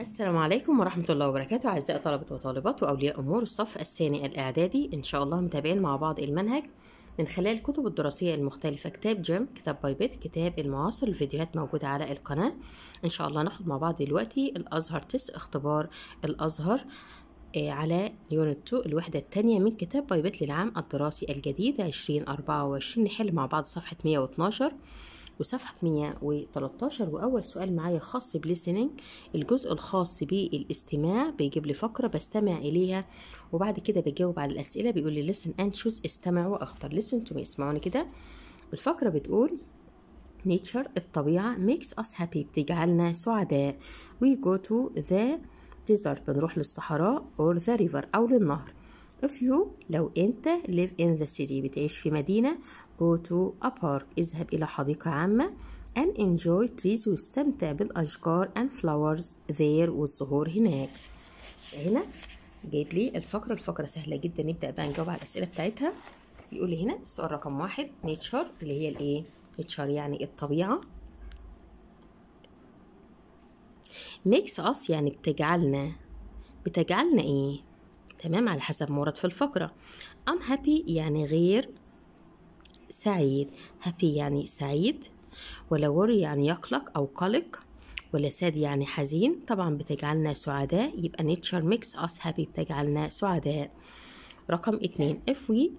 السلام عليكم ورحمة الله وبركاته أعزائي طلبة وطالبات وأولياء أمور الصف الثاني الإعدادي إن شاء الله متابعين مع بعض المنهج من خلال الكتب الدراسية المختلفة كتاب جيم كتاب باي بيت كتاب المعاصر الفيديوهات موجودة على القناة إن شاء الله ناخد مع بعض دلوقتي الأزهر تس اختبار الأزهر آه، على يونت 2 الوحدة الثانية من كتاب باي بيت للعام الدراسي الجديد 2024 نحل مع بعض صفحة 112 وصفحة 113 وأول سؤال معايا خاص بليسننج الجزء الخاص بالاستماع بيجيب لي فقرة بستمع إليها وبعد كده بجاوب على الأسئلة بيقول لي listen and choose استمع وأختار listen to me اسمعوني كده الفقرة بتقول nature الطبيعة makes us happy بتجعلنا سعداء we go to the desert بنروح للصحراء or the river أو للنهر if you لو انت live in the city بتعيش في مدينة go to a park اذهب إلى حديقة عامة and enjoy trees واستمتع بالأشجار and flowers there والزهور هناك هنا جايب لي الفقرة الفقرة سهلة جدا نبدأ بقى نجاوب على الأسئلة بتاعتها بيقول لي هنا السؤال رقم واحد nature اللي هي الايه nature يعني الطبيعة makes us يعني بتجعلنا بتجعلنا ايه تمام على حسب مورد في الفقرة I'm happy يعني غير سعيد happy يعني سعيد ولا worry يعني يقلق أو قلق ولا sad يعني حزين طبعا بتجعلنا سعداء يبقى nature makes us happy بتجعلنا سعداء رقم اتنين if we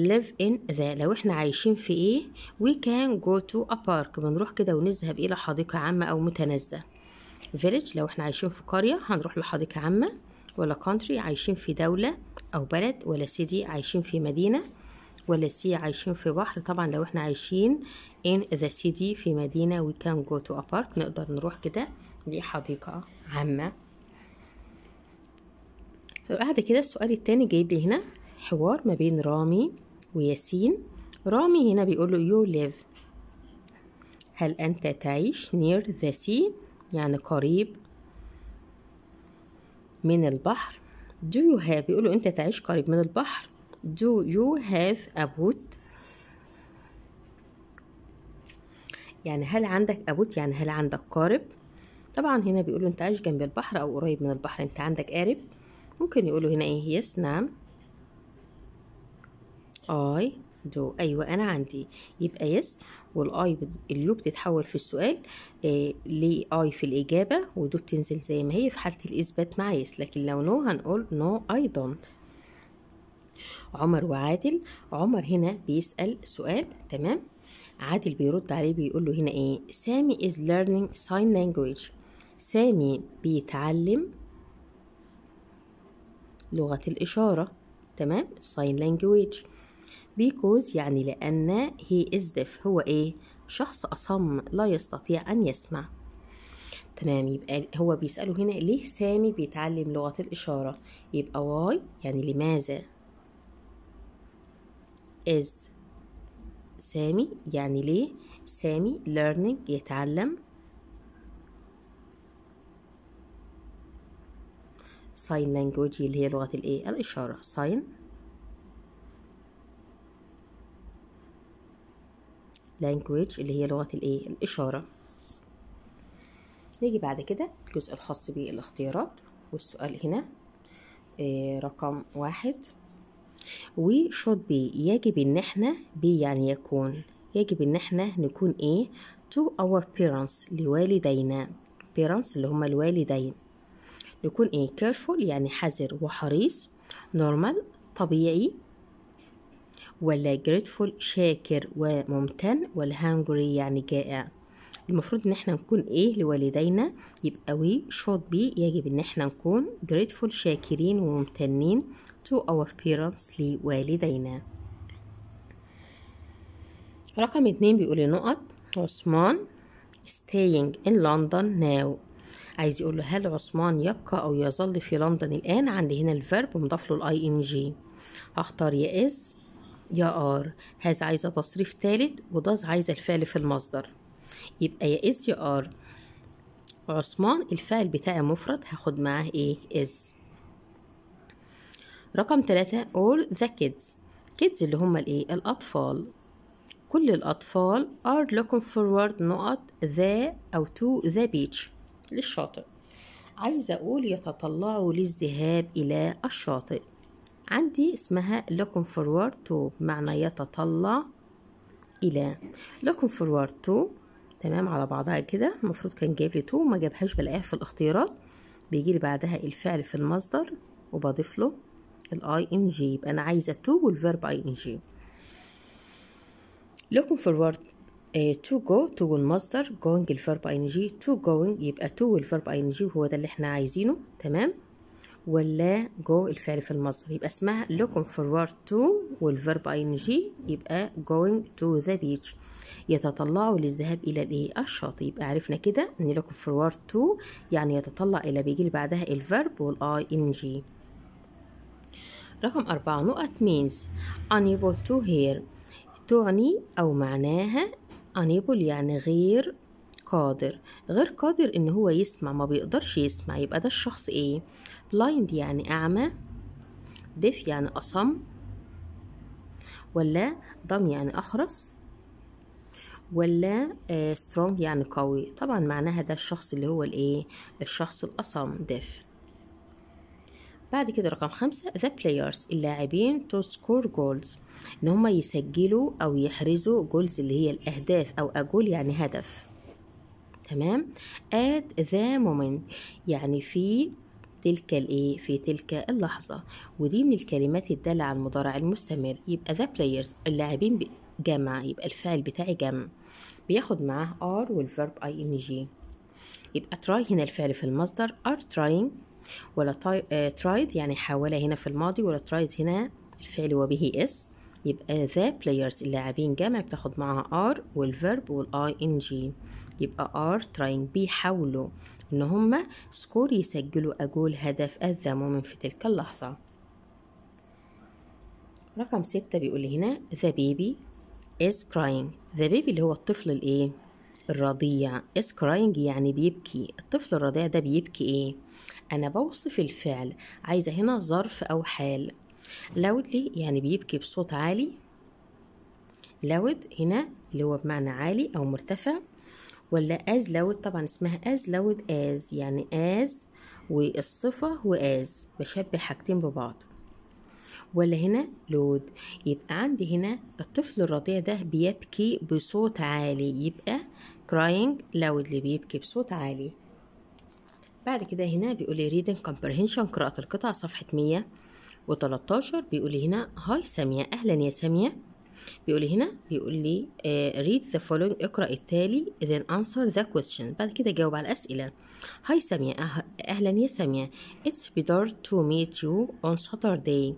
live in the لو احنا عايشين في ايه we can go to a park بنروح كده ونذهب الى حديقة عامة او متنزه village لو احنا عايشين في قرية هنروح لحديقة عامة ولا country عايشين في دولة أو بلد ولا city عايشين في مدينة ولا sea عايشين في بحر طبعا لو احنا عايشين in the city في مدينة we can go to a park نقدر نروح كده لحديقة عامة بعد كده السؤال التاني جايب لي هنا حوار ما بين رامي وياسين رامي هنا بيقول له you live هل أنت تعيش near the sea يعني قريب من البحر do you have بيقولوا انت تعيش قريب من البحر do you have a boat يعني هل عندك ابوت يعني هل عندك قارب طبعا هنا بيقولوا انت عايش جنب البحر او قريب من البحر انت عندك قارب ممكن يقولوا هنا ايه يس نعم اي دو ايوه انا عندي يبقى يس والاي اليو بتتحول في السؤال آه في الاجابه ودو بتنزل زي ما هي في حاله الاثبات مع يس لكن لو نو هنقول نو اي دونت عمر وعادل عمر هنا بيسال سؤال تمام عادل بيرد عليه بيقول له هنا ايه سامي از ليرنينج ساين لانجويج سامي بيتعلم لغه الاشاره تمام ساين لانجويج because يعني لأن he is ديف هو إيه؟ شخص أصم لا يستطيع أن يسمع تمام يبقى هو بيسأله هنا ليه سامي بيتعلم لغة الإشارة يبقى واي يعني لماذا is سامي يعني ليه سامي learning يتعلم sign language اللي هي لغة الايه الإشارة sign لانجويج اللي هي لغة الايه الإشارة نيجي بعد كده الجزء الخاص بالاختيارات والسؤال هنا إيه رقم واحد وي شوت بي يجب ان احنا بي يعني يكون يجب ان احنا نكون ايه to our parents لوالدينا parents اللي هما الوالدين نكون ايه careful يعني حذر وحريص normal طبيعي ولا grateful شاكر وممتن ولا hungry يعني جائع المفروض ان احنا نكون ايه لوالدينا يبقى we should be يجب ان احنا نكون grateful شاكرين وممتنين to our parents لوالدينا رقم اتنين بيقول نقط عثمان staying in London now عايز يقول له هل عثمان يبقى او يظل في لندن الان عندي هنا الفيرب مضاف له الاي ان جي هختار يا از يا ار هذا عايزة تصريف ثالث وداز عايزة الفعل في المصدر يبقى يا إز يا ار عثمان الفعل بتاعي مفرد هاخد معاه ايه إز رقم ثلاثة all the kids kids اللي هم الايه الأطفال كل الأطفال are looking forward نقط the أو to the beach للشاطئ عايزة أقول يتطلعوا للذهاب إلى الشاطئ عندي اسمها looking forward to بمعنى يتطلع إلى looking forward to تمام على بعضها كده المفروض كان جايب لي تو وما جابهاش بلاقيها في الاختيارات بيجي لي بعدها الفعل في المصدر وبضيف له الاي ان جي يبقى انا عايزه تو والفيرب اي ان جي لكم فورورد تو جو تو المصدر جوينج الفيرب اي ان جي تو جوينج يبقى تو والفيرب اي ان جي هو ده اللي احنا عايزينه تمام ولا جو الفعل في المصدر يبقى اسمها looking forward to والفيرب ing يبقى going to the beach يتطلع للذهاب الى الايه الشاطئ يبقى عرفنا كده ان looking forward تو يعني يتطلع الى بيجي اللي بعدها الفيرب والاي ان جي رقم أربعة نقط means unable to hear تعني أو معناها unable يعني غير قادر غير قادر إن هو يسمع ما بيقدرش يسمع يبقى ده الشخص إيه blind يعني أعمى deaf يعني أصم ولا ضم يعني أخرس ولا آه، strong يعني قوي طبعا معناها ده الشخص اللي هو الايه الشخص الأصم deaf بعد كده رقم خمسة the players اللاعبين to score goals ان هما يسجلوا او يحرزوا goals اللي هي الاهداف او اجول يعني هدف تمام at the moment يعني في تلك الايه في تلك اللحظه ودي من الكلمات الداله على المضارع المستمر يبقى ذا بلايرز اللاعبين جمع يبقى الفعل بتاعي جمع بياخد معاه ار والفيرب اي ان جي يبقى تراي هنا الفعل في المصدر ار تراين ولا ترايد آه، يعني حاول هنا في الماضي ولا ترايد هنا الفعل وبه اس يبقى ذا بلايرز اللاعبين جمع بتاخد معاها ار والفيرب والاي ان جي يبقى ار تراينج بيحاولوا ان هما سكور يسجلوا اجول هدف الذموم في تلك اللحظه رقم ستة بيقول هنا ذا بيبي is crying ذا بيبي اللي هو الطفل الايه الرضيع is crying يعني بيبكي الطفل الرضيع ده بيبكي ايه انا بوصف الفعل عايزه هنا ظرف او حال loudly يعني بيبكي بصوت عالي loud هنا اللي هو بمعنى عالي أو مرتفع ولا as loud طبعا اسمها as loud as يعني as والصفة هو از بشبه حاجتين ببعض ولا هنا لود يبقى عندي هنا الطفل الرضيع ده بيبكي بصوت عالي يبقى crying loudly بيبكي بصوت عالي بعد كده هنا بيقول لي reading comprehension قراءة القطع صفحة 100 و13 بيقول هنا هاي سامية أهلا يا سامية بيقول هنا بيقول لي آه، read the following اقرأ التالي then answer the question بعد كده جاوب على الأسئلة هاي سامية أه-، أهلا يا سامية it's better to meet you on Saturday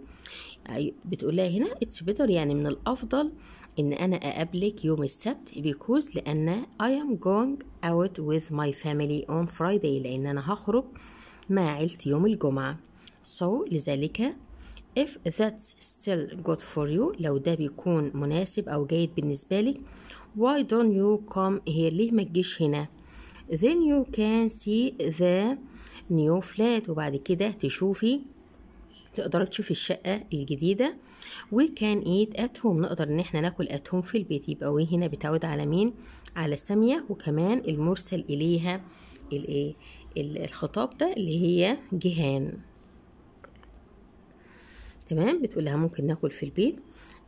بتقول لها هنا it's better يعني من الأفضل إن أنا أقابلك يوم السبت because لأن I am going out with my family on Friday لأن أنا هخرج مع عيلتي يوم الجمعة so لذلك if that's still good for you لو ده بيكون مناسب أو جيد بالنسبة لك why don't you come here ليه ما تجيش هنا then you can see the new flat وبعد كده تشوفي تقدري تشوفي الشقة الجديدة we can eat at home نقدر ان احنا ناكل at home في البيت يبقى وين هنا بتعود على مين على سامية وكمان المرسل اليها الايه الخطاب ده اللي هي جهان تمام بتقول لها ممكن ناكل في البيت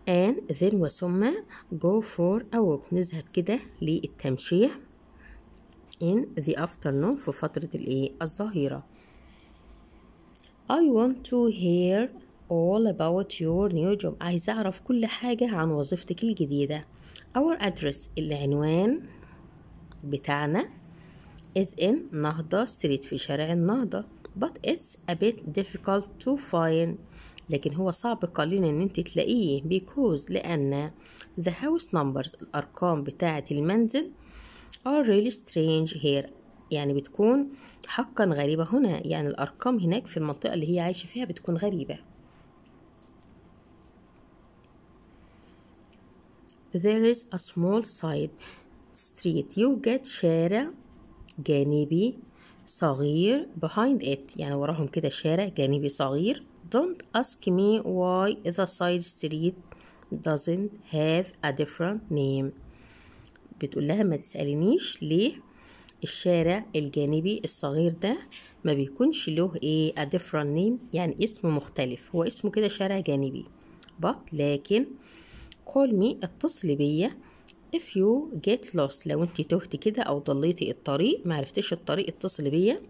and then وثم go for a walk نذهب كده للتمشية in the afternoon في فترة الايه الظهيرة I want to hear all about your new job عايزة أعرف كل حاجة عن وظيفتك الجديدة our address العنوان بتاعنا is in نهضة street في شارع النهضة but it's a bit difficult to find لكن هو صعب قليلا ان انت تلاقيه بيكوز لان the house numbers الارقام بتاعة المنزل are really strange here يعني بتكون حقا غريبة هنا يعني الارقام هناك في المنطقة اللي هي عايشة فيها بتكون غريبة there is a small side street يوجد شارع جانبي صغير behind it يعني وراهم كده شارع جانبي صغير Don't ask me why the side street doesn't have a different name بتقول لها ما تسألنيش ليه الشارع الجانبي الصغير ده ما بيكونش له ايه a different name يعني اسم مختلف هو اسمه كده شارع جانبي but لكن call me اتصل بيا if you get lost لو انت تهت كده او ضليتي الطريق معرفتيش الطريق اتصل بيا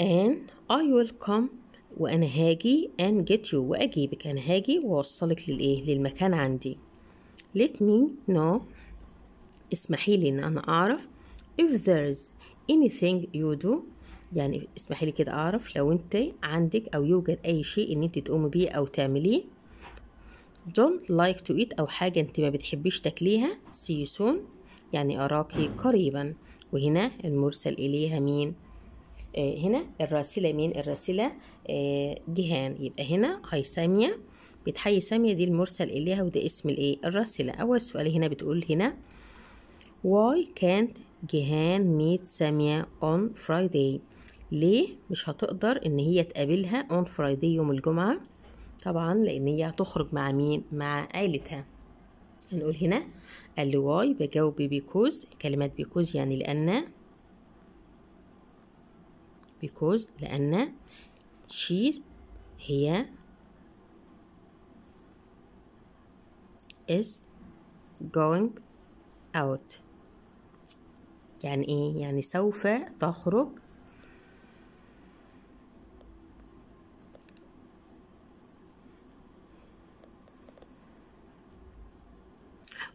and I will come وأنا هاجي and get you وأجيبك أنا هاجي وأوصلك للإيه للمكان عندي let me know اسمحي لي إن أنا أعرف if there's anything you do يعني اسمحي لي كده أعرف لو أنت عندك أو يوجد أي شيء إن أنت تقومي بيه أو تعمليه don't like to eat أو حاجة أنت ما بتحبيش تاكليها see you soon يعني أراكي قريبا وهنا المرسل إليها مين؟ إيه، هنا الراسلة مين الراسلة إيه، جهان يبقى هنا هاي سامية بتحيي سامية دي المرسل إليها وده اسم الإيه الراسلة أول سؤال هنا بتقول هنا why can't جيهان meet سامية on Friday ليه مش هتقدر إن هي تقابلها on Friday يوم الجمعة طبعا لأن هي هتخرج مع مين مع عيلتها هنقول هنا قال لي واي بجاوب بيكوز كلمات بيكوز يعني لأن because لأن she هي is going out يعني ايه يعني سوف تخرج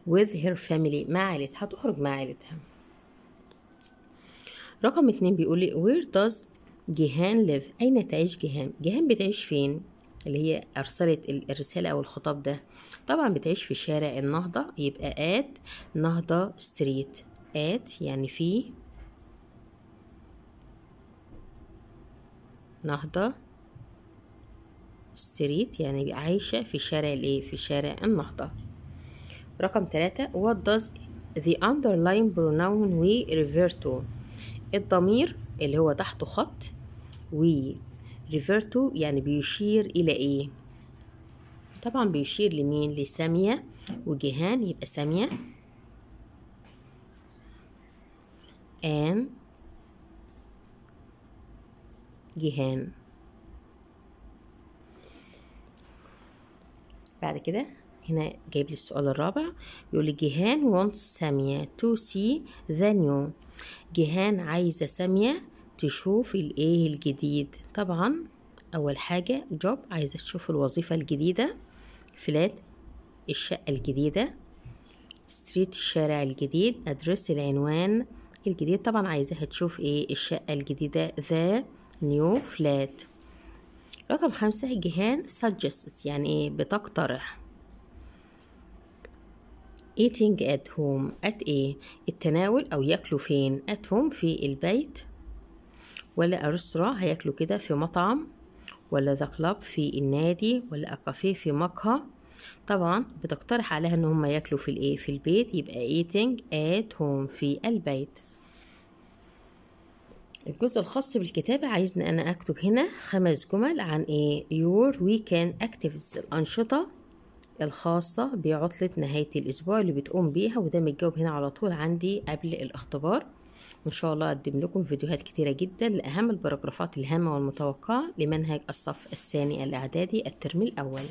with her family مع عائلتها هتخرج مع عائلتها رقم اتنين بيقول لي where does جيهان ليف أين تعيش جيهان؟ جيهان بتعيش فين؟ اللي هي أرسلت الرسالة أو الخطاب ده طبعا بتعيش في شارع النهضة يبقى آت نهضة ستريت آت يعني في نهضة ستريت يعني عايشة في شارع الايه في شارع النهضة رقم ثلاثة what does the underlying pronoun we refer to الضمير اللي هو تحته خط و refer to يعني بيشير إلى إيه طبعا بيشير لمين لسامية وجهان يبقى سامية and جهان بعد كده هنا جايب لي السؤال الرابع بيقول لي جيهان wants سامية to see the new جيهان عايزة سامية تشوف الايه الجديد طبعا اول حاجه جوب عايزه تشوف الوظيفه الجديده فلات الشقه الجديده ستريت الشارع الجديد ادرس العنوان الجديد طبعا عايزاها تشوف ايه الشقه الجديده ذا نيو فلات رقم خمسة جهان suggests يعني ايه بتقترح eating at home at ايه التناول او ياكلوا فين at home في البيت ولا أرسترا هياكلوا كده في مطعم ولا ذا كلاب في النادي ولا كافيه في مقهى طبعا بتقترح عليها ان هم ياكلوا في الايه في البيت يبقى ايتنج ات هوم في البيت الجزء الخاص بالكتابة عايزني أنا أكتب هنا خمس جمل عن إيه your weekend activities الأنشطة الخاصة بعطلة نهاية الأسبوع اللي بتقوم بيها وده متجاوب هنا على طول عندي قبل الاختبار وان شاء الله اقدم لكم فيديوهات كتيره جدا لاهم البراجرافات الهامه والمتوقعه لمنهج الصف الثاني الاعدادي الترم الاول